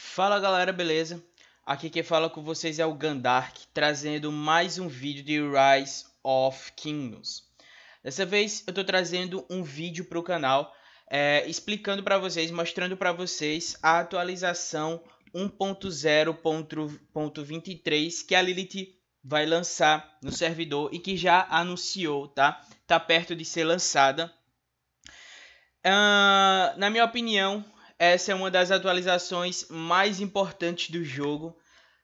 Fala galera, beleza? Aqui quem fala com vocês é o Gandark, trazendo mais um vídeo de Rise of Kingdoms. Dessa vez eu tô trazendo um vídeo para o canal é, explicando para vocês, mostrando para vocês a atualização 1.0.23 que a Lilith vai lançar no servidor e que já anunciou, tá? Tá perto de ser lançada. Uh, na minha opinião, essa é uma das atualizações mais importantes do jogo.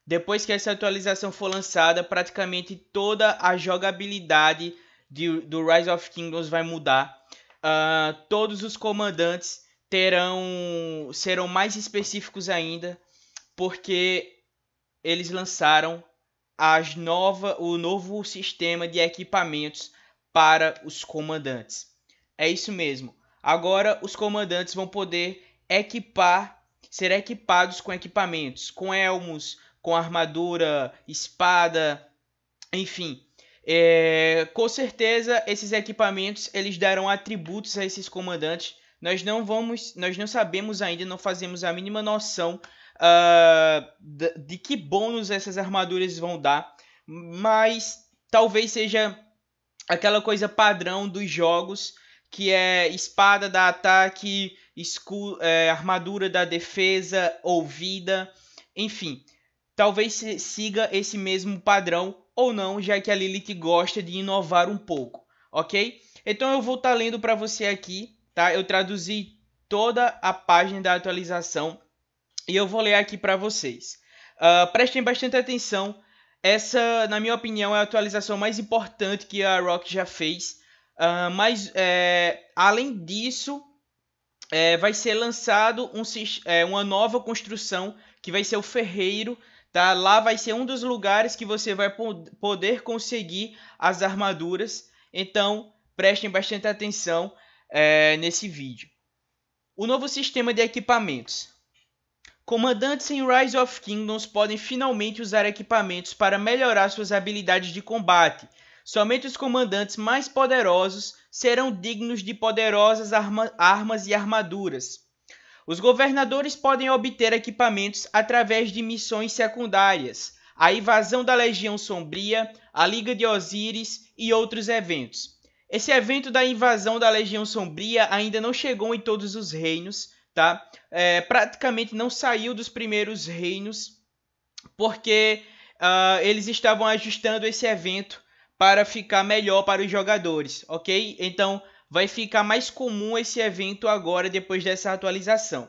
Depois que essa atualização for lançada, praticamente toda a jogabilidade de, do Rise of Kingdoms vai mudar. Uh, todos os comandantes terão serão mais específicos ainda, porque eles lançaram as nova, o novo sistema de equipamentos para os comandantes. É isso mesmo. Agora os comandantes vão poder equipar, ser equipados com equipamentos, com elmos, com armadura, espada, enfim. É, com certeza esses equipamentos eles darão atributos a esses comandantes. Nós não vamos, nós não sabemos ainda, não fazemos a mínima noção uh, ah, de, de que bônus essas armaduras vão dar, mas talvez seja aquela coisa padrão dos jogos que é espada da ataque, escu é, armadura da defesa ouvida, enfim. Talvez siga esse mesmo padrão ou não, já que a Lilith gosta de inovar um pouco, ok? Então eu vou estar tá lendo para você aqui, tá? Eu traduzi toda a página da atualização e eu vou ler aqui para vocês. Uh, prestem bastante atenção. Essa, na minha opinião, é a atualização mais importante que a Rock já fez. Uh, mas, é, além disso, é, vai ser lançado um, é, uma nova construção que vai ser o ferreiro. Tá? Lá vai ser um dos lugares que você vai poder conseguir as armaduras. Então prestem bastante atenção é, nesse vídeo. O novo sistema de equipamentos. Comandantes em Rise of Kingdoms podem finalmente usar equipamentos para melhorar suas habilidades de combate, Somente os comandantes mais poderosos serão dignos de poderosas arma, armas e armaduras. Os governadores podem obter equipamentos através de missões secundárias, a invasão da Legião Sombria, a Liga de Osíris e outros eventos. Esse evento da invasão da Legião Sombria ainda não chegou em todos os reinos, tá? É, praticamente não saiu dos primeiros reinos, porque uh, eles estavam ajustando esse evento para ficar melhor para os jogadores, ok? Então vai ficar mais comum esse evento agora depois dessa atualização.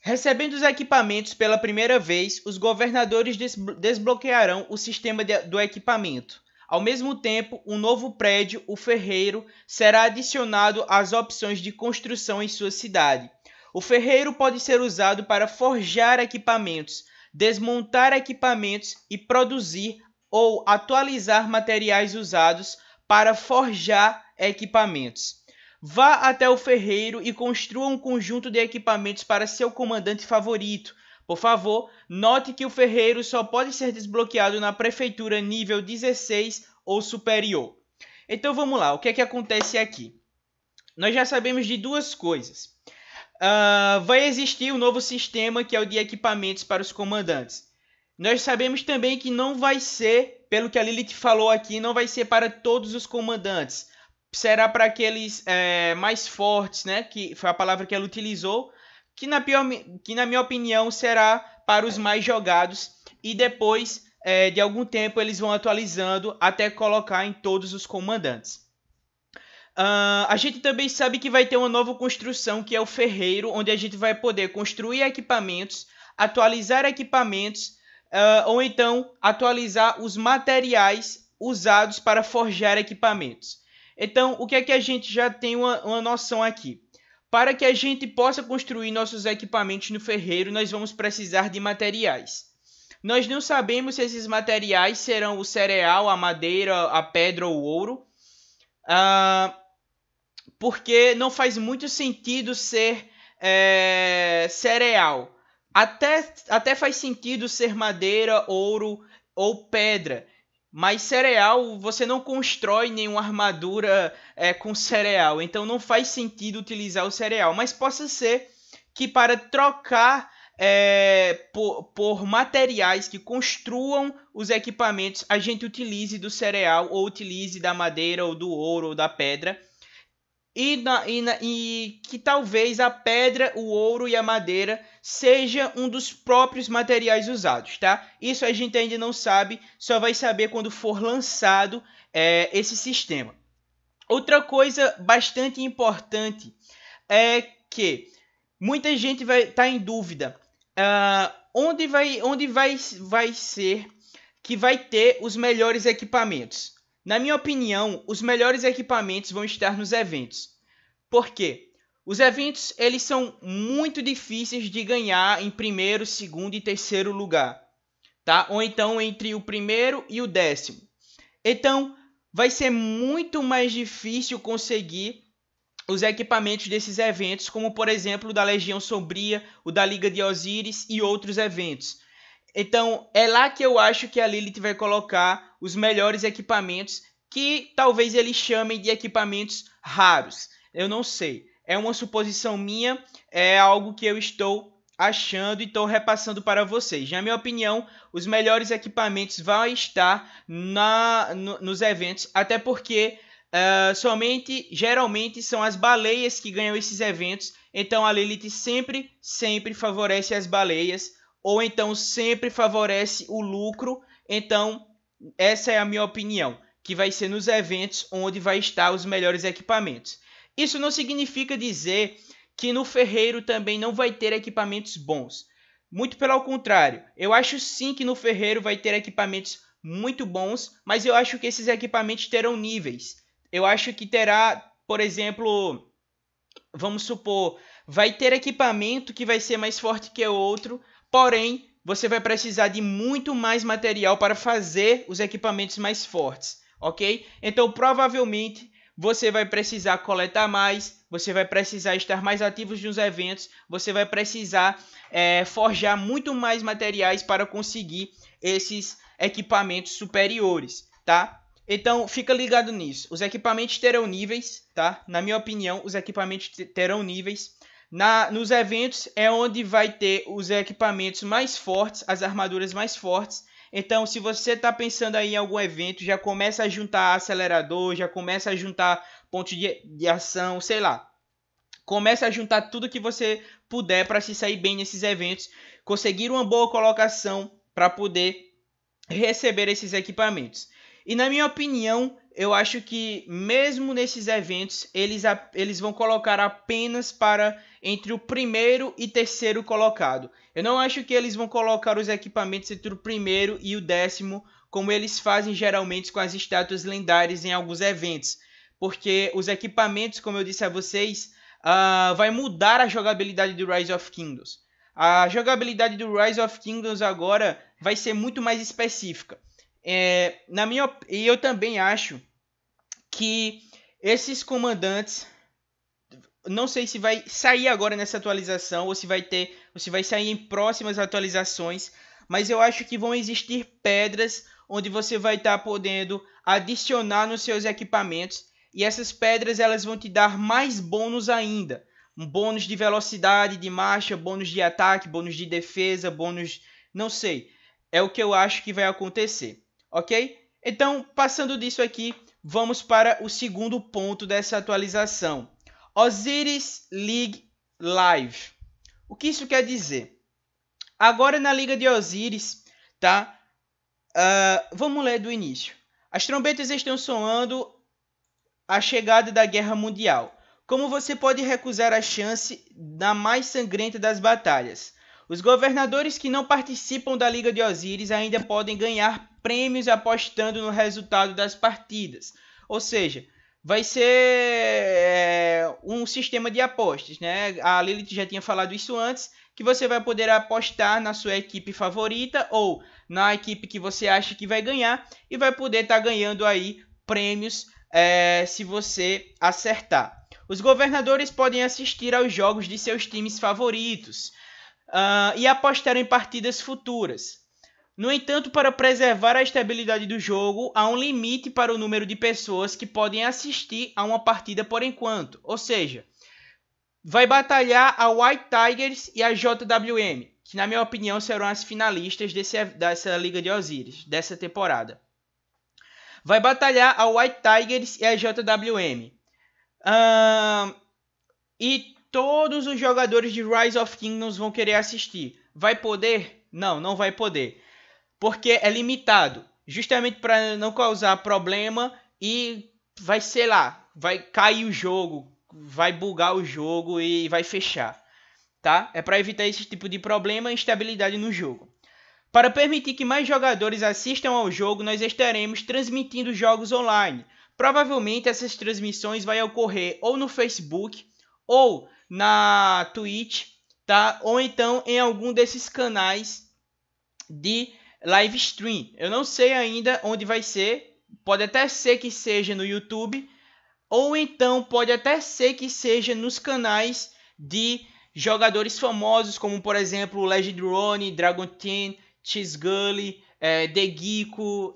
Recebendo os equipamentos pela primeira vez, os governadores desbloquearão o sistema de, do equipamento. Ao mesmo tempo, um novo prédio, o ferreiro, será adicionado às opções de construção em sua cidade. O ferreiro pode ser usado para forjar equipamentos, desmontar equipamentos e produzir ou atualizar materiais usados para forjar equipamentos. Vá até o ferreiro e construa um conjunto de equipamentos para seu comandante favorito. Por favor, note que o ferreiro só pode ser desbloqueado na prefeitura nível 16 ou superior. Então vamos lá, o que é que acontece aqui? Nós já sabemos de duas coisas. Uh, vai existir um novo sistema que é o de equipamentos para os comandantes. Nós sabemos também que não vai ser, pelo que a Lilith falou aqui, não vai ser para todos os comandantes. Será para aqueles é, mais fortes, né? Que foi a palavra que ela utilizou. Que na, pior, que na minha opinião será para os mais jogados. E depois é, de algum tempo eles vão atualizando até colocar em todos os comandantes. Uh, a gente também sabe que vai ter uma nova construção que é o ferreiro, onde a gente vai poder construir equipamentos, atualizar equipamentos uh, ou então atualizar os materiais usados para forjar equipamentos. Então, o que é que a gente já tem uma, uma noção aqui? Para que a gente possa construir nossos equipamentos no ferreiro, nós vamos precisar de materiais. Nós não sabemos se esses materiais serão o cereal, a madeira, a pedra ou o ouro, uh, porque não faz muito sentido ser é, cereal, até, até faz sentido ser madeira, ouro ou pedra. Mas cereal, você não constrói nenhuma armadura é, com cereal. Então não faz sentido utilizar o cereal. Mas possa ser que para trocar é, por, por, materiais que construam os equipamentos, a gente utilize do cereal, ou utilize da madeira, ou do ouro, ou da pedra e, na, e, na, e, que talvez a pedra, o ouro e a madeira seja um dos próprios materiais usados, tá? Isso a gente ainda não sabe, só vai saber quando for lançado é, esse sistema. Outra coisa bastante importante é que muita gente vai estar tá em dúvida uh, onde vai, onde vai, vai ser que vai ter os melhores equipamentos. Na minha opinião, os melhores equipamentos vão estar nos eventos. Por quê? Os eventos eles são muito difíceis de ganhar em primeiro, segundo e terceiro lugar, tá? Ou então entre o primeiro e o décimo. Então, vai ser muito mais difícil conseguir os equipamentos desses eventos, como por exemplo o da Legião Sombria, o da Liga de Osíris e outros eventos. Então, é lá que eu acho que a Lilith vai colocar os melhores equipamentos que talvez eles chamem de equipamentos raros. Eu não sei. É uma suposição minha, é algo que eu estou achando e estou repassando para vocês. Na minha opinião, os melhores equipamentos vão estar na, no, nos eventos, até porque uh, somente, geralmente, são as baleias que ganham esses eventos. Então a Lilith sempre, sempre favorece as baleias, ou então sempre favorece o lucro. Então essa é a minha opinião, que vai ser nos eventos onde vai estar os melhores equipamentos. Isso não significa dizer que no Ferreiro também não vai ter equipamentos bons. Muito pelo contrário, eu acho sim que no Ferreiro vai ter equipamentos muito bons, mas eu acho que esses equipamentos terão níveis. Eu acho que terá, por exemplo, vamos supor, vai ter equipamento que vai ser mais forte que outro, porém você vai precisar de muito mais material para fazer os equipamentos mais fortes, ok? Então, provavelmente, você vai precisar coletar mais, você vai precisar estar mais ativos nos eventos, você vai precisar é, forjar muito mais materiais para conseguir esses equipamentos superiores, tá? Então, fica ligado nisso. Os equipamentos terão níveis, tá? Na minha opinião, os equipamentos terão níveis. Na, nos eventos é onde vai ter os equipamentos mais fortes, as armaduras mais fortes. Então, se você está pensando aí em algum evento, já começa a juntar acelerador, já começa a juntar ponto de, de ação, sei lá. Começa a juntar tudo que você puder para se sair bem nesses eventos, conseguir uma boa colocação para poder receber esses equipamentos. E na minha opinião, eu acho que mesmo nesses eventos, eles, eles vão colocar apenas para entre o primeiro e terceiro colocado. Eu não acho que eles vão colocar os equipamentos entre o primeiro e o décimo, como eles fazem geralmente com as estátuas lendárias em alguns eventos. Porque os equipamentos, como eu disse a vocês, uh, vai mudar a jogabilidade do Rise of Kingdoms. A jogabilidade do Rise of Kingdoms agora vai ser muito mais específica. É, na minha e eu também acho que esses comandantes não sei se vai sair agora nessa atualização ou se vai ter ou se vai sair em próximas atualizações, mas eu acho que vão existir pedras onde você vai estar tá podendo adicionar nos seus equipamentos e essas pedras elas vão te dar mais bônus ainda, um bônus de velocidade, de marcha, bônus de ataque, bônus de defesa, bônus, não sei. É o que eu acho que vai acontecer ok? Então, passando disso aqui, vamos para o segundo ponto dessa atualização. Osiris League Live. O que isso quer dizer? Agora na Liga de Osiris, tá? Uh, vamos ler do início. As trombetas estão soando a chegada da Guerra Mundial. Como você pode recusar a chance da mais sangrenta das batalhas? Os governadores que não participam da Liga de Osíris ainda podem ganhar prêmios apostando no resultado das partidas. Ou seja, vai ser é, um sistema de apostas, né? A Lilith já tinha falado isso antes, que você vai poder apostar na sua equipe favorita ou na equipe que você acha que vai ganhar e vai poder estar tá ganhando aí prêmios é, se você acertar. Os governadores podem assistir aos jogos de seus times favoritos uh, e apostar em partidas futuras. No entanto, para preservar a estabilidade do jogo, há um limite para o número de pessoas que podem assistir a uma partida por enquanto, ou seja, vai batalhar a White Tigers e a JWM, que na minha opinião serão as finalistas desse, dessa Liga de Osiris, dessa temporada. Vai batalhar a White Tigers e a JWM. e todos os jogadores de Rise of Kingdoms vão querer assistir. Vai poder? Não, não vai poder porque é limitado, justamente para não causar problema e vai, sei lá, vai cair o jogo, vai bugar o jogo e vai fechar, tá? É para evitar esse tipo de problema e instabilidade no jogo. Para permitir que mais jogadores assistam ao jogo, nós estaremos transmitindo jogos online. Provavelmente essas transmissões vai ocorrer ou no Facebook ou na Twitch, tá? Ou então em algum desses canais de live stream. Eu não sei ainda onde vai ser. Pode até ser que seja no YouTube, ou então pode até ser que seja nos canais de jogadores famosos, como por exemplo Legend Rony, Dragon Team, Cheese Gully, é, Degico,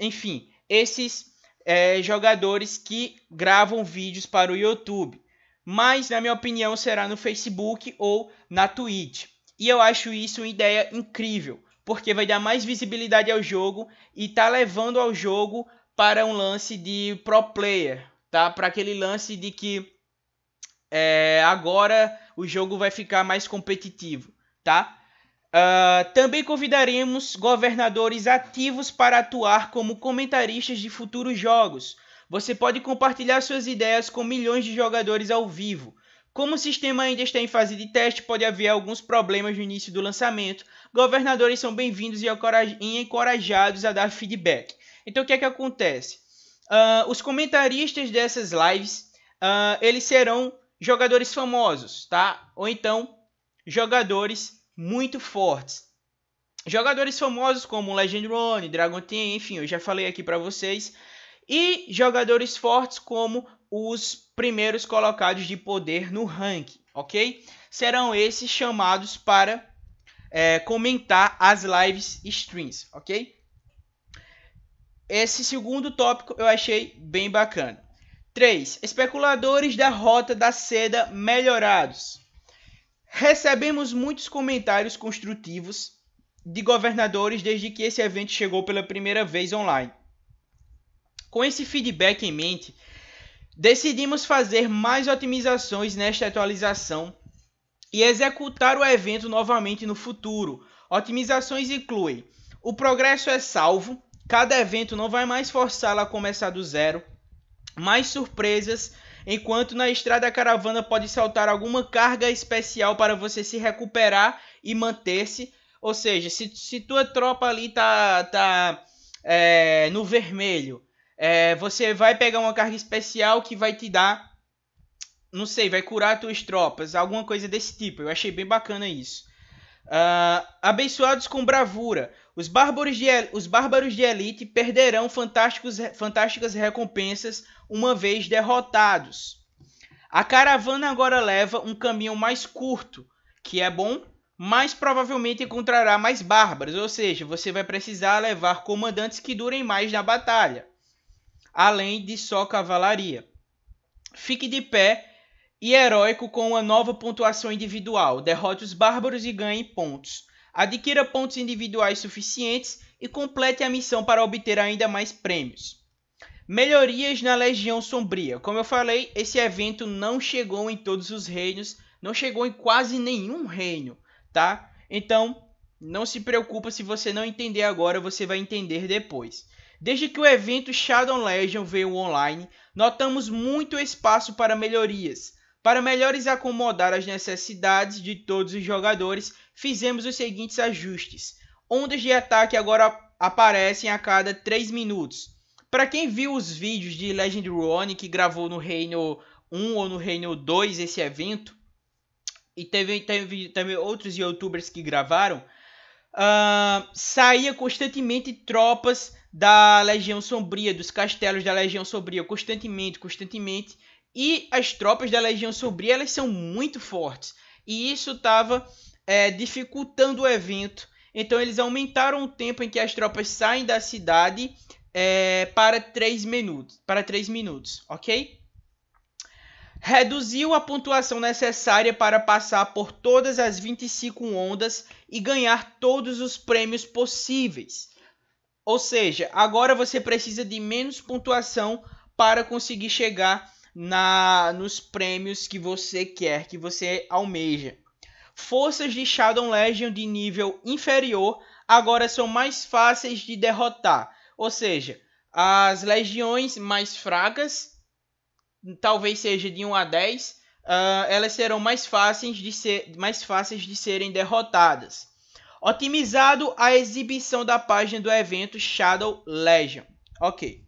enfim, esses é, jogadores que gravam vídeos para o YouTube. Mas, na minha opinião, será no Facebook ou na Twitch. E eu acho isso uma ideia incrível, porque vai dar mais visibilidade ao jogo e tá levando ao jogo para um lance de pro player, tá? Para aquele lance de que é, agora o jogo vai ficar mais competitivo, tá? Uh, também convidaremos governadores ativos para atuar como comentaristas de futuros jogos. Você pode compartilhar suas ideias com milhões de jogadores ao vivo. Como o sistema ainda está em fase de teste, pode haver alguns problemas no início do lançamento. Governadores são bem-vindos e encorajados a dar feedback. Então, o que é que acontece? Uh, os comentaristas dessas lives, uh, eles serão jogadores famosos, tá? Ou então, jogadores muito fortes. Jogadores famosos como Legend Rune, Dragon Team, enfim, eu já falei aqui para vocês. E jogadores fortes como os primeiros colocados de poder no ranking, ok? Serão esses chamados para é, comentar as lives streams, ok? Esse segundo tópico eu achei bem bacana. 3. Especuladores da rota da seda melhorados. Recebemos muitos comentários construtivos de governadores desde que esse evento chegou pela primeira vez online. Com esse feedback em mente, Decidimos fazer mais otimizações nesta atualização e executar o evento novamente no futuro. Otimizações incluem: o progresso é salvo, cada evento não vai mais forçá-la a começar do zero, mais surpresas, enquanto na estrada a caravana pode saltar alguma carga especial para você se recuperar e manter-se. Ou seja, se, se tua tropa ali tá, tá é, no vermelho é, você vai pegar uma carga especial que vai te dar, não sei, vai curar tuas tropas, alguma coisa desse tipo. Eu achei bem bacana isso. Uh, abençoados com bravura, os bárbaros de, os bárbaros de elite perderão fantásticos, fantásticas recompensas uma vez derrotados. A caravana agora leva um caminho mais curto, que é bom, mas provavelmente encontrará mais bárbaros, ou seja, você vai precisar levar comandantes que durem mais na batalha além de só cavalaria. Fique de pé e heróico com uma nova pontuação individual. Derrote os bárbaros e ganhe pontos. Adquira pontos individuais suficientes e complete a missão para obter ainda mais prêmios. Melhorias na Legião Sombria. Como eu falei, esse evento não chegou em todos os reinos, não chegou em quase nenhum reino, tá? Então, não se preocupa se você não entender agora, você vai entender depois. Desde que o evento Shadow Legend veio online, notamos muito espaço para melhorias. Para melhores acomodar as necessidades de todos os jogadores, fizemos os seguintes ajustes. Ondas de ataque agora aparecem a cada 3 minutos. Para quem viu os vídeos de Legend One que gravou no Reino 1 ou no Reino 2 esse evento, e teve, teve também outros youtubers que gravaram, uh, saía constantemente tropas da Legião Sombria, dos castelos da Legião Sombria, constantemente, constantemente. E as tropas da Legião Sombria, elas são muito fortes. E isso estava é, dificultando o evento. Então eles aumentaram o tempo em que as tropas saem da cidade é, para 3 minutos, para 3 minutos, ok? Reduziu a pontuação necessária para passar por todas as 25 ondas e ganhar todos os prêmios possíveis. Ou seja, agora você precisa de menos pontuação para conseguir chegar na nos prêmios que você quer, que você almeja. Forças de Shadow Legion de nível inferior agora são mais fáceis de derrotar. Ou seja, as legiões mais fracas, talvez seja de 1 a 10, uh, ah, elas serão mais fáceis de ser mais fáceis de serem derrotadas. Otimizado a exibição da página do evento Shadow Legion. Ok.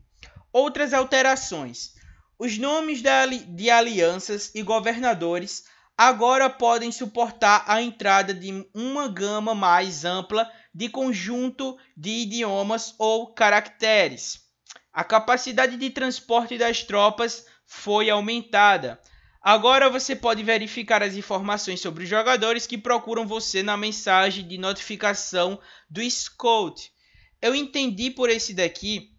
Outras alterações. Os nomes de alianças e governadores agora podem suportar a entrada de uma gama mais ampla de conjunto de idiomas ou caracteres. A capacidade de transporte das tropas foi aumentada, Agora você pode verificar as informações sobre os jogadores que procuram você na mensagem de notificação do scout. Eu entendi por esse daqui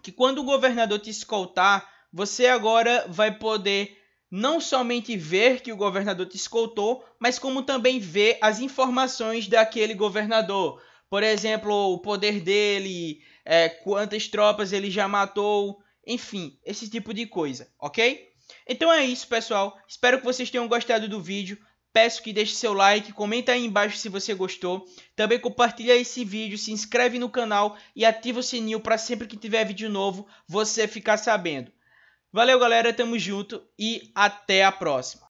que quando o governador te escoltar, você agora vai poder não somente ver que o governador te escoltou, mas como também ver as informações daquele governador. Por exemplo, o poder dele, é, quantas tropas ele já matou, enfim, esse tipo de coisa, ok? Então é isso, pessoal. Espero que vocês tenham gostado do vídeo. Peço que deixe seu like, comenta aí embaixo se você gostou. Também compartilha esse vídeo, se inscreve no canal e ativa o sininho para sempre que tiver vídeo novo você ficar sabendo. Valeu, galera, tamo junto e até a próxima.